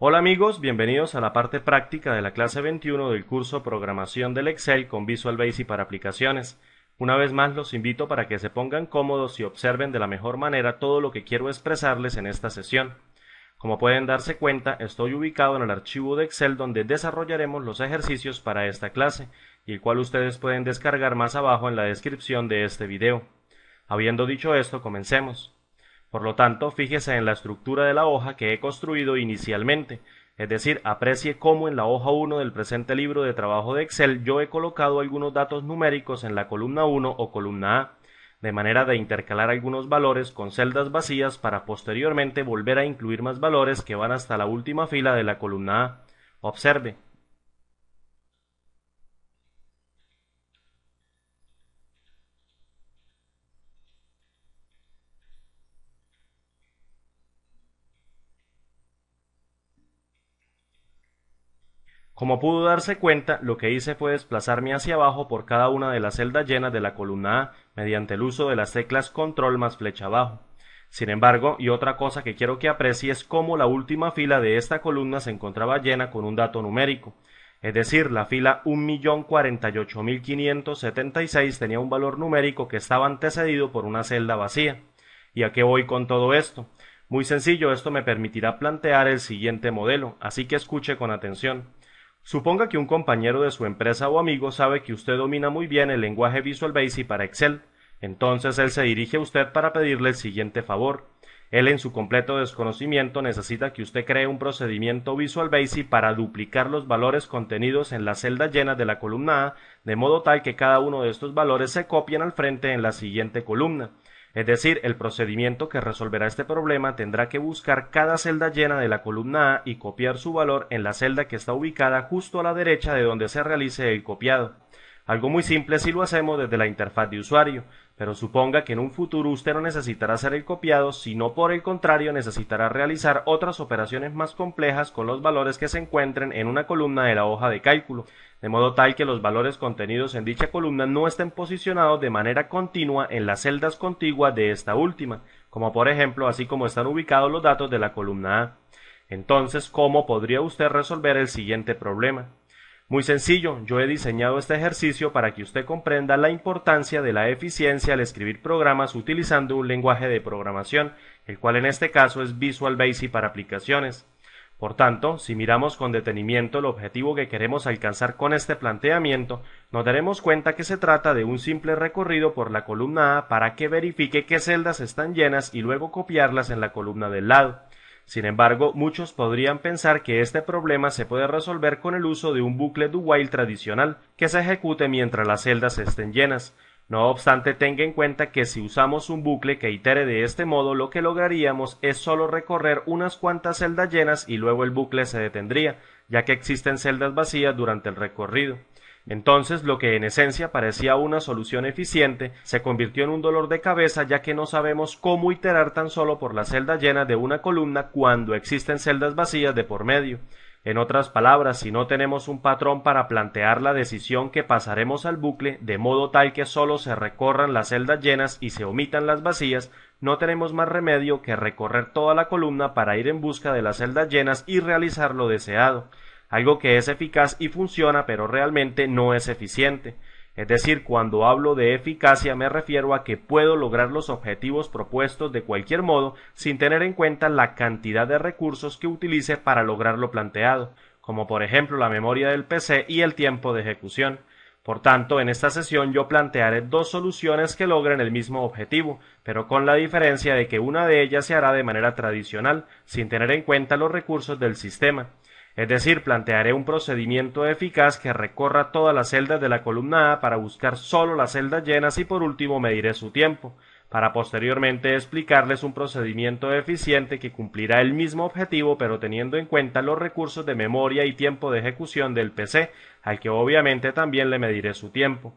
Hola amigos, bienvenidos a la parte práctica de la clase 21 del curso Programación del Excel con Visual Basic para aplicaciones. Una vez más los invito para que se pongan cómodos y observen de la mejor manera todo lo que quiero expresarles en esta sesión. Como pueden darse cuenta, estoy ubicado en el archivo de Excel donde desarrollaremos los ejercicios para esta clase, y el cual ustedes pueden descargar más abajo en la descripción de este video. Habiendo dicho esto, comencemos. Por lo tanto, fíjese en la estructura de la hoja que he construido inicialmente, es decir, aprecie cómo en la hoja 1 del presente libro de trabajo de Excel yo he colocado algunos datos numéricos en la columna 1 o columna A, de manera de intercalar algunos valores con celdas vacías para posteriormente volver a incluir más valores que van hasta la última fila de la columna A. Observe, Como pudo darse cuenta, lo que hice fue desplazarme hacia abajo por cada una de las celdas llenas de la columna A, mediante el uso de las teclas control más flecha abajo. Sin embargo, y otra cosa que quiero que aprecie es cómo la última fila de esta columna se encontraba llena con un dato numérico. Es decir, la fila 1.048.576 tenía un valor numérico que estaba antecedido por una celda vacía. ¿Y a qué voy con todo esto? Muy sencillo, esto me permitirá plantear el siguiente modelo, así que escuche con atención. Suponga que un compañero de su empresa o amigo sabe que usted domina muy bien el lenguaje Visual Basic para Excel, entonces él se dirige a usted para pedirle el siguiente favor. Él en su completo desconocimiento necesita que usted cree un procedimiento Visual Basic para duplicar los valores contenidos en la celda llena de la columna A, de modo tal que cada uno de estos valores se copien al frente en la siguiente columna. Es decir, el procedimiento que resolverá este problema tendrá que buscar cada celda llena de la columna A y copiar su valor en la celda que está ubicada justo a la derecha de donde se realice el copiado. Algo muy simple si lo hacemos desde la interfaz de usuario, pero suponga que en un futuro usted no necesitará hacer el copiado, sino por el contrario necesitará realizar otras operaciones más complejas con los valores que se encuentren en una columna de la hoja de cálculo de modo tal que los valores contenidos en dicha columna no estén posicionados de manera continua en las celdas contiguas de esta última, como por ejemplo así como están ubicados los datos de la columna A. Entonces, ¿cómo podría usted resolver el siguiente problema? Muy sencillo, yo he diseñado este ejercicio para que usted comprenda la importancia de la eficiencia al escribir programas utilizando un lenguaje de programación, el cual en este caso es Visual Basic para aplicaciones. Por tanto, si miramos con detenimiento el objetivo que queremos alcanzar con este planteamiento, nos daremos cuenta que se trata de un simple recorrido por la columna A para que verifique qué celdas están llenas y luego copiarlas en la columna del lado. Sin embargo, muchos podrían pensar que este problema se puede resolver con el uso de un bucle do while tradicional que se ejecute mientras las celdas estén llenas. No obstante, tenga en cuenta que si usamos un bucle que itere de este modo, lo que lograríamos es solo recorrer unas cuantas celdas llenas y luego el bucle se detendría, ya que existen celdas vacías durante el recorrido. Entonces, lo que en esencia parecía una solución eficiente se convirtió en un dolor de cabeza ya que no sabemos cómo iterar tan solo por la celda llena de una columna cuando existen celdas vacías de por medio. En otras palabras, si no tenemos un patrón para plantear la decisión que pasaremos al bucle, de modo tal que solo se recorran las celdas llenas y se omitan las vacías, no tenemos más remedio que recorrer toda la columna para ir en busca de las celdas llenas y realizar lo deseado, algo que es eficaz y funciona pero realmente no es eficiente. Es decir, cuando hablo de eficacia me refiero a que puedo lograr los objetivos propuestos de cualquier modo sin tener en cuenta la cantidad de recursos que utilice para lograr lo planteado, como por ejemplo la memoria del PC y el tiempo de ejecución. Por tanto, en esta sesión yo plantearé dos soluciones que logren el mismo objetivo, pero con la diferencia de que una de ellas se hará de manera tradicional, sin tener en cuenta los recursos del sistema. Es decir, plantearé un procedimiento eficaz que recorra todas las celdas de la columnada para buscar solo las celdas llenas y por último mediré su tiempo, para posteriormente explicarles un procedimiento eficiente que cumplirá el mismo objetivo pero teniendo en cuenta los recursos de memoria y tiempo de ejecución del PC, al que obviamente también le mediré su tiempo.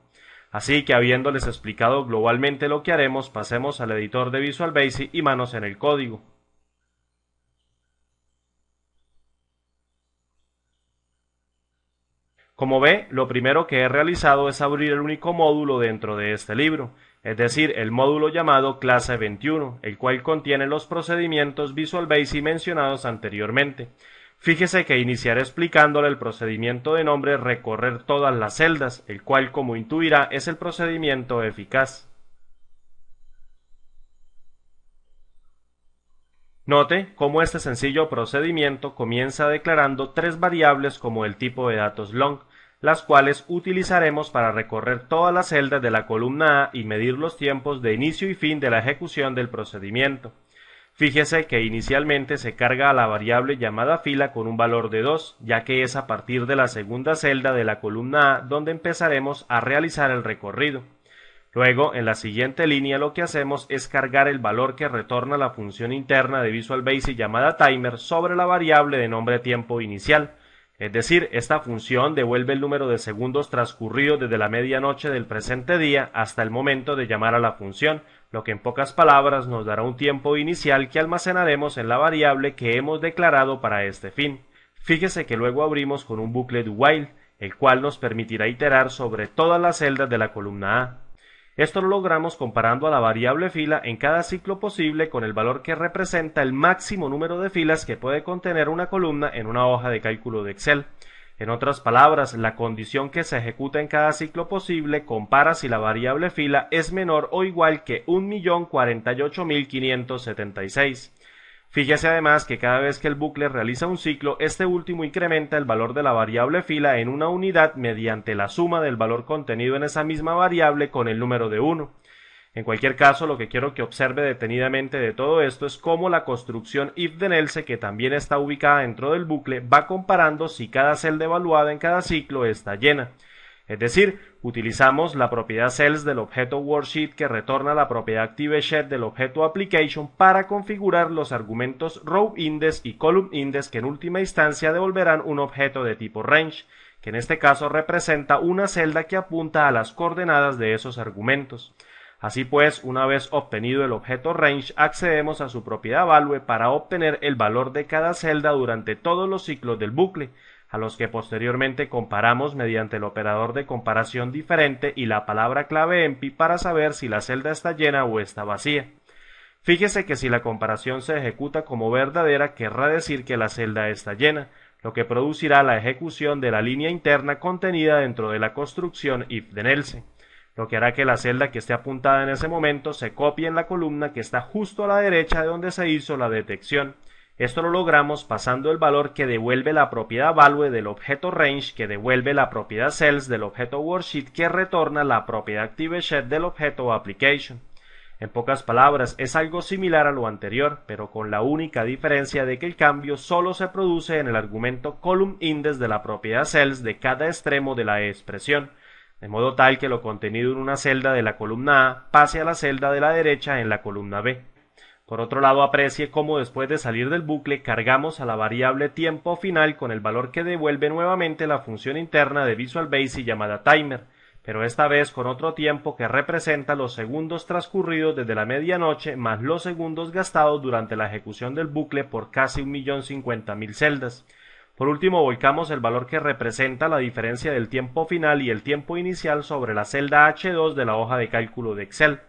Así que habiéndoles explicado globalmente lo que haremos, pasemos al editor de Visual Basic y manos en el código. Como ve, lo primero que he realizado es abrir el único módulo dentro de este libro, es decir, el módulo llamado clase 21, el cual contiene los procedimientos Visual Basic mencionados anteriormente. Fíjese que iniciaré explicándole el procedimiento de nombre recorrer todas las celdas, el cual como intuirá es el procedimiento eficaz. Note cómo este sencillo procedimiento comienza declarando tres variables como el tipo de datos long, las cuales utilizaremos para recorrer todas las celdas de la columna A y medir los tiempos de inicio y fin de la ejecución del procedimiento. Fíjese que inicialmente se carga a la variable llamada fila con un valor de 2, ya que es a partir de la segunda celda de la columna A donde empezaremos a realizar el recorrido. Luego, en la siguiente línea lo que hacemos es cargar el valor que retorna la función interna de Visual Basic llamada timer sobre la variable de nombre tiempo inicial. Es decir, esta función devuelve el número de segundos transcurridos desde la medianoche del presente día hasta el momento de llamar a la función, lo que en pocas palabras nos dará un tiempo inicial que almacenaremos en la variable que hemos declarado para este fin. Fíjese que luego abrimos con un bucle do while, el cual nos permitirá iterar sobre todas las celdas de la columna A. Esto lo logramos comparando a la variable fila en cada ciclo posible con el valor que representa el máximo número de filas que puede contener una columna en una hoja de cálculo de Excel. En otras palabras, la condición que se ejecuta en cada ciclo posible compara si la variable fila es menor o igual que 1.048.576. Fíjese además que cada vez que el bucle realiza un ciclo, este último incrementa el valor de la variable fila en una unidad mediante la suma del valor contenido en esa misma variable con el número de 1. En cualquier caso, lo que quiero que observe detenidamente de todo esto es cómo la construcción if de Nelse, que también está ubicada dentro del bucle, va comparando si cada celda evaluada en cada ciclo está llena. Es decir, utilizamos la propiedad cells del objeto worksheet que retorna la propiedad ActiveShed del objeto application para configurar los argumentos RowIndex y ColumnIndex que en última instancia devolverán un objeto de tipo range, que en este caso representa una celda que apunta a las coordenadas de esos argumentos. Así pues, una vez obtenido el objeto range, accedemos a su propiedad value para obtener el valor de cada celda durante todos los ciclos del bucle, a los que posteriormente comparamos mediante el operador de comparación diferente y la palabra clave EMPI para saber si la celda está llena o está vacía. Fíjese que si la comparación se ejecuta como verdadera querrá decir que la celda está llena, lo que producirá la ejecución de la línea interna contenida dentro de la construcción if de Nelson, lo que hará que la celda que esté apuntada en ese momento se copie en la columna que está justo a la derecha de donde se hizo la detección. Esto lo logramos pasando el valor que devuelve la propiedad value del objeto range que devuelve la propiedad cells del objeto worksheet que retorna la propiedad ActiveShed del objeto application. En pocas palabras, es algo similar a lo anterior, pero con la única diferencia de que el cambio solo se produce en el argumento column index de la propiedad cells de cada extremo de la expresión, de modo tal que lo contenido en una celda de la columna A pase a la celda de la derecha en la columna B. Por otro lado, aprecie cómo después de salir del bucle cargamos a la variable tiempo final con el valor que devuelve nuevamente la función interna de Visual Basic llamada timer, pero esta vez con otro tiempo que representa los segundos transcurridos desde la medianoche más los segundos gastados durante la ejecución del bucle por casi 1.050.000 celdas. Por último, volcamos el valor que representa la diferencia del tiempo final y el tiempo inicial sobre la celda H2 de la hoja de cálculo de Excel.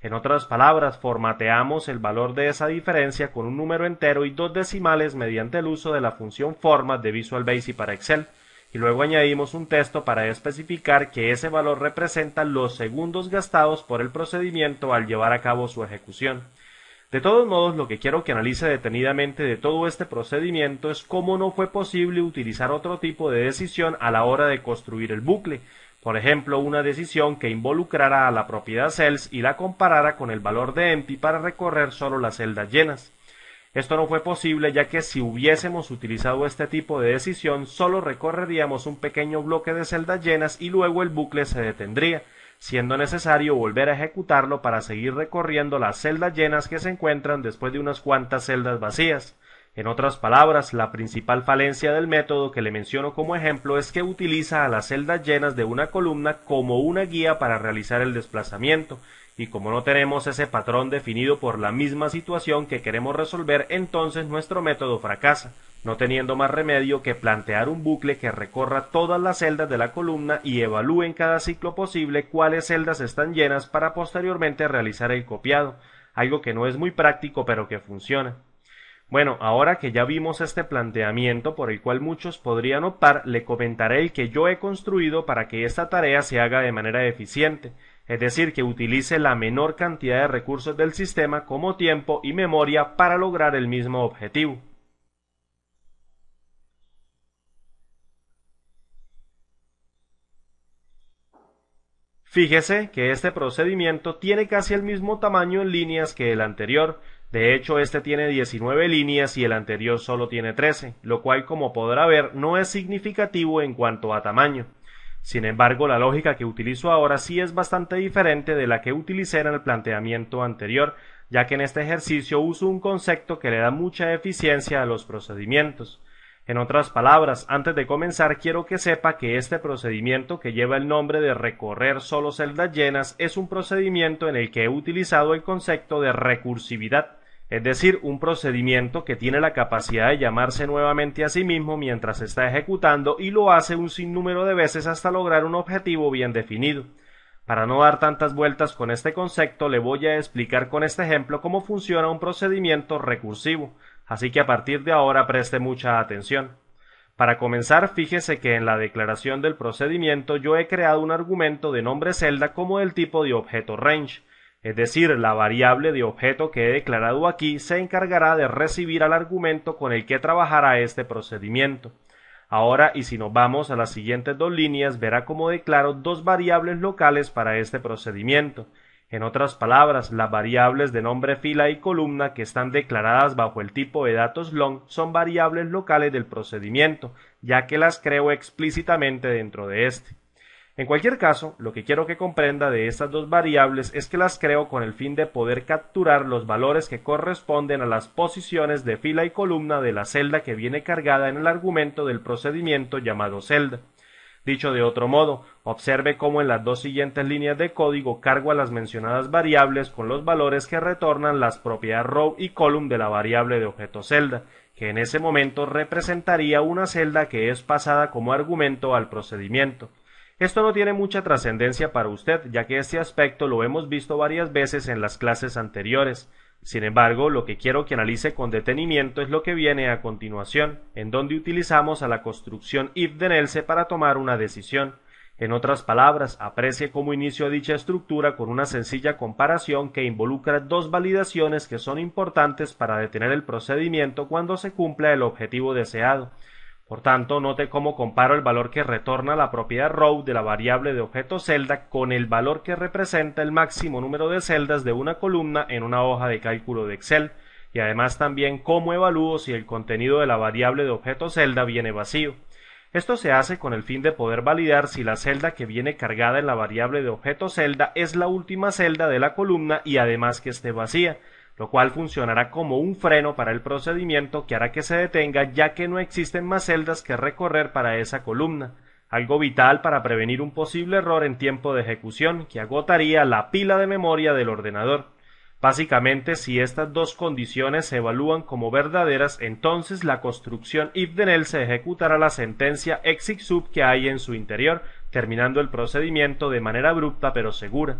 En otras palabras, formateamos el valor de esa diferencia con un número entero y dos decimales mediante el uso de la función format de Visual Basic para Excel, y luego añadimos un texto para especificar que ese valor representa los segundos gastados por el procedimiento al llevar a cabo su ejecución. De todos modos, lo que quiero que analice detenidamente de todo este procedimiento es cómo no fue posible utilizar otro tipo de decisión a la hora de construir el bucle, por ejemplo, una decisión que involucrara a la propiedad cells y la comparara con el valor de empty para recorrer solo las celdas llenas. Esto no fue posible ya que si hubiésemos utilizado este tipo de decisión solo recorreríamos un pequeño bloque de celdas llenas y luego el bucle se detendría, siendo necesario volver a ejecutarlo para seguir recorriendo las celdas llenas que se encuentran después de unas cuantas celdas vacías. En otras palabras, la principal falencia del método que le menciono como ejemplo es que utiliza a las celdas llenas de una columna como una guía para realizar el desplazamiento, y como no tenemos ese patrón definido por la misma situación que queremos resolver, entonces nuestro método fracasa, no teniendo más remedio que plantear un bucle que recorra todas las celdas de la columna y evalúe en cada ciclo posible cuáles celdas están llenas para posteriormente realizar el copiado, algo que no es muy práctico pero que funciona. Bueno, ahora que ya vimos este planteamiento por el cual muchos podrían optar, le comentaré el que yo he construido para que esta tarea se haga de manera eficiente, es decir, que utilice la menor cantidad de recursos del sistema como tiempo y memoria para lograr el mismo objetivo. Fíjese que este procedimiento tiene casi el mismo tamaño en líneas que el anterior, de hecho, este tiene 19 líneas y el anterior solo tiene 13, lo cual, como podrá ver, no es significativo en cuanto a tamaño. Sin embargo, la lógica que utilizo ahora sí es bastante diferente de la que utilicé en el planteamiento anterior, ya que en este ejercicio uso un concepto que le da mucha eficiencia a los procedimientos. En otras palabras, antes de comenzar quiero que sepa que este procedimiento que lleva el nombre de recorrer solo celdas llenas es un procedimiento en el que he utilizado el concepto de recursividad es decir, un procedimiento que tiene la capacidad de llamarse nuevamente a sí mismo mientras está ejecutando y lo hace un sinnúmero de veces hasta lograr un objetivo bien definido. Para no dar tantas vueltas con este concepto, le voy a explicar con este ejemplo cómo funciona un procedimiento recursivo, así que a partir de ahora preste mucha atención. Para comenzar, fíjese que en la declaración del procedimiento yo he creado un argumento de nombre celda como del tipo de objeto range, es decir, la variable de objeto que he declarado aquí se encargará de recibir al argumento con el que trabajará este procedimiento. Ahora, y si nos vamos a las siguientes dos líneas, verá cómo declaro dos variables locales para este procedimiento. En otras palabras, las variables de nombre fila y columna que están declaradas bajo el tipo de datos long son variables locales del procedimiento, ya que las creo explícitamente dentro de este. En cualquier caso, lo que quiero que comprenda de estas dos variables es que las creo con el fin de poder capturar los valores que corresponden a las posiciones de fila y columna de la celda que viene cargada en el argumento del procedimiento llamado celda. Dicho de otro modo, observe cómo en las dos siguientes líneas de código cargo a las mencionadas variables con los valores que retornan las propiedades row y column de la variable de objeto celda, que en ese momento representaría una celda que es pasada como argumento al procedimiento. Esto no tiene mucha trascendencia para usted, ya que este aspecto lo hemos visto varias veces en las clases anteriores. Sin embargo, lo que quiero que analice con detenimiento es lo que viene a continuación, en donde utilizamos a la construcción if de Nelse para tomar una decisión. En otras palabras, aprecie como inicio dicha estructura con una sencilla comparación que involucra dos validaciones que son importantes para detener el procedimiento cuando se cumpla el objetivo deseado. Por tanto, note cómo comparo el valor que retorna la propiedad row de la variable de objeto celda con el valor que representa el máximo número de celdas de una columna en una hoja de cálculo de Excel, y además también cómo evalúo si el contenido de la variable de objeto celda viene vacío. Esto se hace con el fin de poder validar si la celda que viene cargada en la variable de objeto celda es la última celda de la columna y además que esté vacía lo cual funcionará como un freno para el procedimiento que hará que se detenga ya que no existen más celdas que recorrer para esa columna, algo vital para prevenir un posible error en tiempo de ejecución que agotaría la pila de memoria del ordenador. Básicamente, si estas dos condiciones se evalúan como verdaderas, entonces la construcción if then else ejecutará la sentencia exit sub que hay en su interior, terminando el procedimiento de manera abrupta pero segura.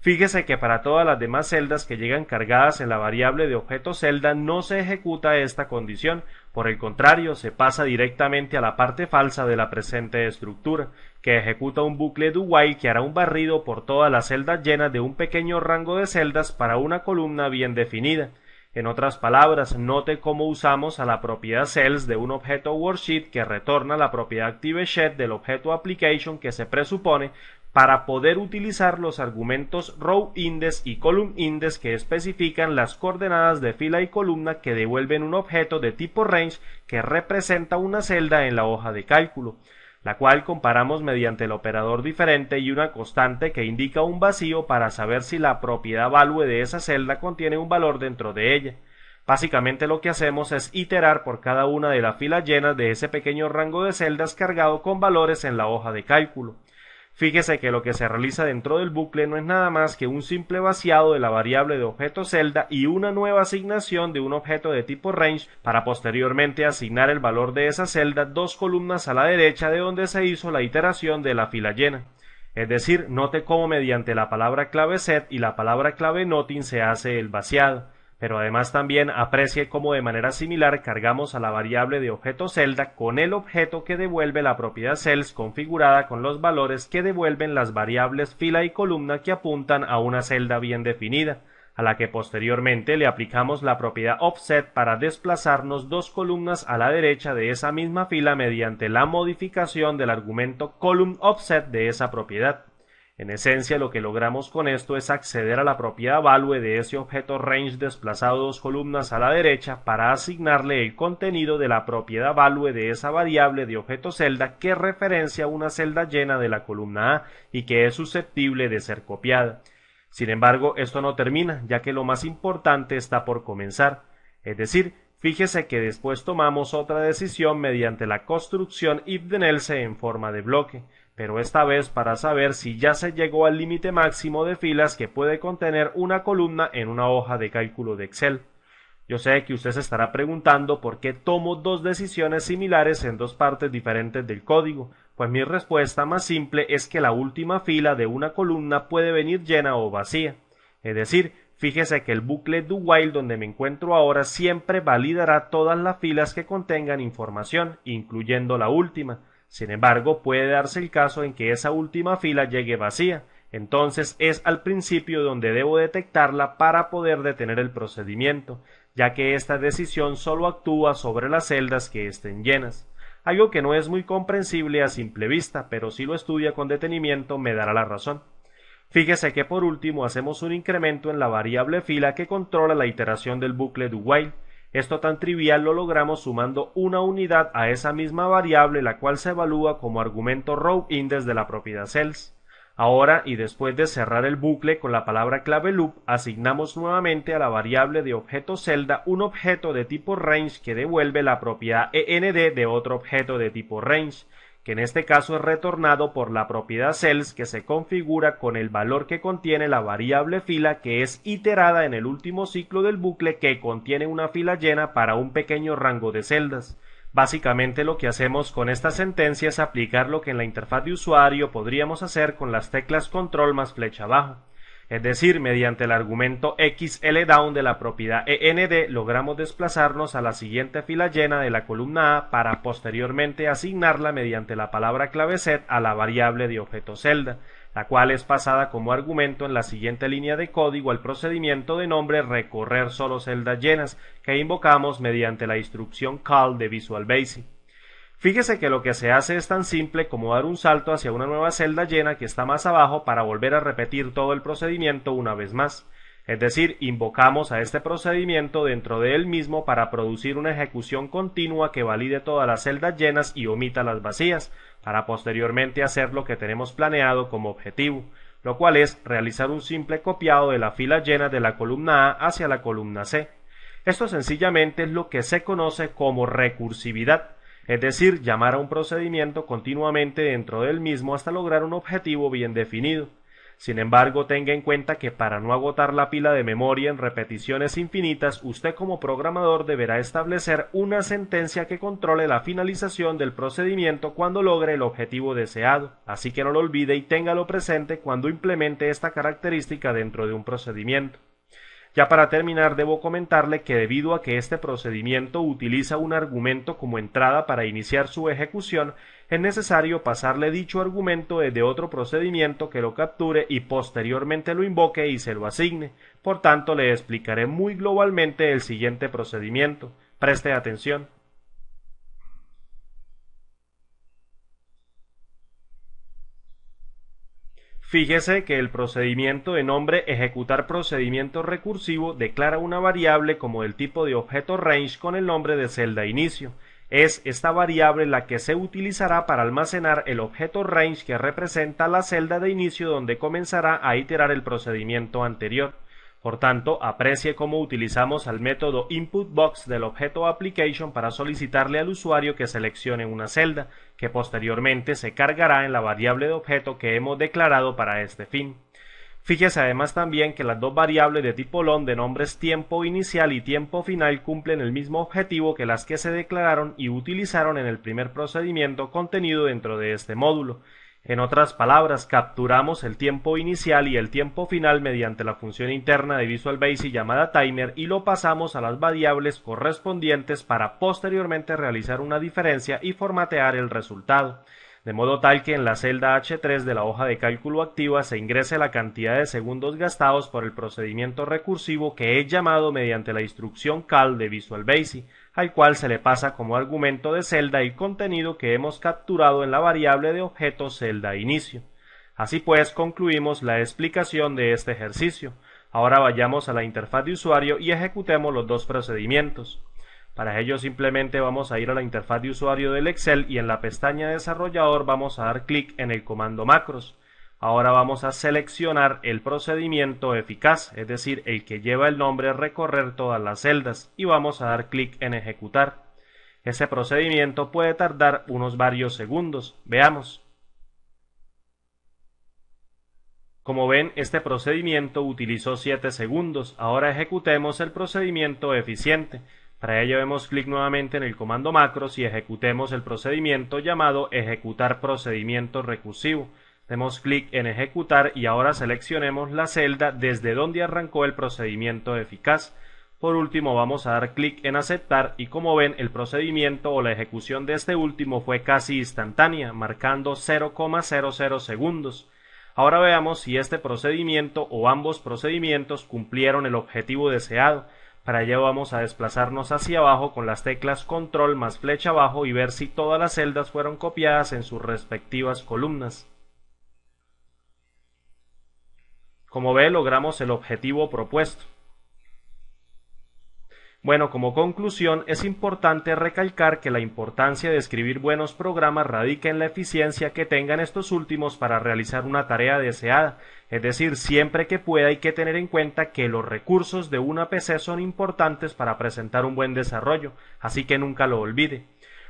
Fíjese que para todas las demás celdas que llegan cargadas en la variable de objeto celda no se ejecuta esta condición, por el contrario, se pasa directamente a la parte falsa de la presente estructura, que ejecuta un bucle do while que hará un barrido por todas las celdas llenas de un pequeño rango de celdas para una columna bien definida. En otras palabras, note cómo usamos a la propiedad cells de un objeto worksheet que retorna la propiedad ActiveShed del objeto application que se presupone para poder utilizar los argumentos row index y column index que especifican las coordenadas de fila y columna que devuelven un objeto de tipo range que representa una celda en la hoja de cálculo, la cual comparamos mediante el operador diferente y una constante que indica un vacío para saber si la propiedad value de esa celda contiene un valor dentro de ella. Básicamente lo que hacemos es iterar por cada una de las filas llenas de ese pequeño rango de celdas cargado con valores en la hoja de cálculo. Fíjese que lo que se realiza dentro del bucle no es nada más que un simple vaciado de la variable de objeto celda y una nueva asignación de un objeto de tipo range para posteriormente asignar el valor de esa celda dos columnas a la derecha de donde se hizo la iteración de la fila llena. Es decir, note cómo mediante la palabra clave set y la palabra clave notin se hace el vaciado pero además también aprecie cómo de manera similar cargamos a la variable de objeto celda con el objeto que devuelve la propiedad cells configurada con los valores que devuelven las variables fila y columna que apuntan a una celda bien definida, a la que posteriormente le aplicamos la propiedad offset para desplazarnos dos columnas a la derecha de esa misma fila mediante la modificación del argumento column offset de esa propiedad. En esencia, lo que logramos con esto es acceder a la propiedad value de ese objeto range desplazado dos columnas a la derecha para asignarle el contenido de la propiedad value de esa variable de objeto celda que referencia una celda llena de la columna A y que es susceptible de ser copiada. Sin embargo, esto no termina, ya que lo más importante está por comenzar. Es decir, fíjese que después tomamos otra decisión mediante la construcción if de en forma de bloque pero esta vez para saber si ya se llegó al límite máximo de filas que puede contener una columna en una hoja de cálculo de Excel. Yo sé que usted se estará preguntando por qué tomo dos decisiones similares en dos partes diferentes del código, pues mi respuesta más simple es que la última fila de una columna puede venir llena o vacía. Es decir, fíjese que el bucle do while donde me encuentro ahora siempre validará todas las filas que contengan información, incluyendo la última. Sin embargo, puede darse el caso en que esa última fila llegue vacía, entonces es al principio donde debo detectarla para poder detener el procedimiento, ya que esta decisión solo actúa sobre las celdas que estén llenas, algo que no es muy comprensible a simple vista, pero si lo estudia con detenimiento me dará la razón. Fíjese que por último hacemos un incremento en la variable fila que controla la iteración del bucle de While, esto tan trivial lo logramos sumando una unidad a esa misma variable la cual se evalúa como argumento row index de la propiedad cells. Ahora y después de cerrar el bucle con la palabra clave loop, asignamos nuevamente a la variable de objeto celda un objeto de tipo range que devuelve la propiedad end de otro objeto de tipo range que en este caso es retornado por la propiedad cells que se configura con el valor que contiene la variable fila que es iterada en el último ciclo del bucle que contiene una fila llena para un pequeño rango de celdas. Básicamente lo que hacemos con esta sentencia es aplicar lo que en la interfaz de usuario podríamos hacer con las teclas control más flecha abajo. Es decir, mediante el argumento XLDOWN down de la propiedad END logramos desplazarnos a la siguiente fila llena de la columna A para posteriormente asignarla mediante la palabra clave set a la variable de objeto celda, la cual es pasada como argumento en la siguiente línea de código al procedimiento de nombre recorrer solo celdas llenas que invocamos mediante la instrucción call de Visual Basic. Fíjese que lo que se hace es tan simple como dar un salto hacia una nueva celda llena que está más abajo para volver a repetir todo el procedimiento una vez más. Es decir, invocamos a este procedimiento dentro de él mismo para producir una ejecución continua que valide todas las celdas llenas y omita las vacías, para posteriormente hacer lo que tenemos planeado como objetivo, lo cual es realizar un simple copiado de la fila llena de la columna A hacia la columna C. Esto sencillamente es lo que se conoce como recursividad es decir, llamar a un procedimiento continuamente dentro del mismo hasta lograr un objetivo bien definido. Sin embargo, tenga en cuenta que para no agotar la pila de memoria en repeticiones infinitas, usted como programador deberá establecer una sentencia que controle la finalización del procedimiento cuando logre el objetivo deseado. Así que no lo olvide y téngalo presente cuando implemente esta característica dentro de un procedimiento. Ya para terminar, debo comentarle que debido a que este procedimiento utiliza un argumento como entrada para iniciar su ejecución, es necesario pasarle dicho argumento desde otro procedimiento que lo capture y posteriormente lo invoque y se lo asigne. Por tanto, le explicaré muy globalmente el siguiente procedimiento. Preste atención. Fíjese que el procedimiento de nombre ejecutar procedimiento recursivo declara una variable como el tipo de objeto range con el nombre de celda inicio. Es esta variable la que se utilizará para almacenar el objeto range que representa la celda de inicio donde comenzará a iterar el procedimiento anterior. Por tanto, aprecie cómo utilizamos el método inputBox del objeto application para solicitarle al usuario que seleccione una celda, que posteriormente se cargará en la variable de objeto que hemos declarado para este fin. Fíjese además también que las dos variables de tipo long de nombres tiempo inicial y tiempo final cumplen el mismo objetivo que las que se declararon y utilizaron en el primer procedimiento contenido dentro de este módulo. En otras palabras, capturamos el tiempo inicial y el tiempo final mediante la función interna de Visual Basic llamada timer y lo pasamos a las variables correspondientes para posteriormente realizar una diferencia y formatear el resultado de modo tal que en la celda H3 de la hoja de cálculo activa se ingrese la cantidad de segundos gastados por el procedimiento recursivo que he llamado mediante la instrucción cal de Visual Basic, al cual se le pasa como argumento de celda el contenido que hemos capturado en la variable de objeto celda inicio. Así pues, concluimos la explicación de este ejercicio. Ahora vayamos a la interfaz de usuario y ejecutemos los dos procedimientos. Para ello simplemente vamos a ir a la interfaz de usuario del Excel y en la pestaña desarrollador vamos a dar clic en el comando macros. Ahora vamos a seleccionar el procedimiento eficaz, es decir, el que lleva el nombre recorrer todas las celdas y vamos a dar clic en ejecutar. Ese procedimiento puede tardar unos varios segundos. Veamos. Como ven, este procedimiento utilizó 7 segundos. Ahora ejecutemos el procedimiento eficiente. Para ello vemos clic nuevamente en el comando macros y ejecutemos el procedimiento llamado ejecutar procedimiento recursivo. Demos clic en ejecutar y ahora seleccionemos la celda desde donde arrancó el procedimiento eficaz. Por último vamos a dar clic en aceptar y como ven el procedimiento o la ejecución de este último fue casi instantánea, marcando 0,00 segundos. Ahora veamos si este procedimiento o ambos procedimientos cumplieron el objetivo deseado. Para ello vamos a desplazarnos hacia abajo con las teclas control más flecha abajo y ver si todas las celdas fueron copiadas en sus respectivas columnas. Como ve, logramos el objetivo propuesto. Bueno, como conclusión, es importante recalcar que la importancia de escribir buenos programas radica en la eficiencia que tengan estos últimos para realizar una tarea deseada, es decir, siempre que pueda hay que tener en cuenta que los recursos de una PC son importantes para presentar un buen desarrollo, así que nunca lo olvide.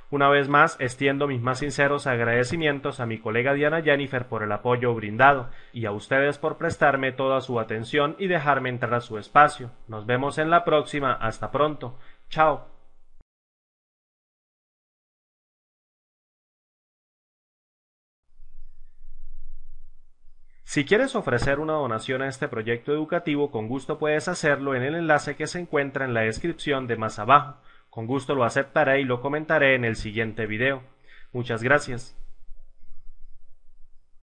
Una vez más, extiendo mis más sinceros agradecimientos a mi colega Diana Jennifer por el apoyo brindado y a ustedes por prestarme toda su atención y dejarme entrar a su espacio. Nos vemos en la próxima. Hasta pronto. Chao. Si quieres ofrecer una donación a este proyecto educativo, con gusto puedes hacerlo en el enlace que se encuentra en la descripción de más abajo. Con gusto lo aceptaré y lo comentaré en el siguiente video. Muchas gracias.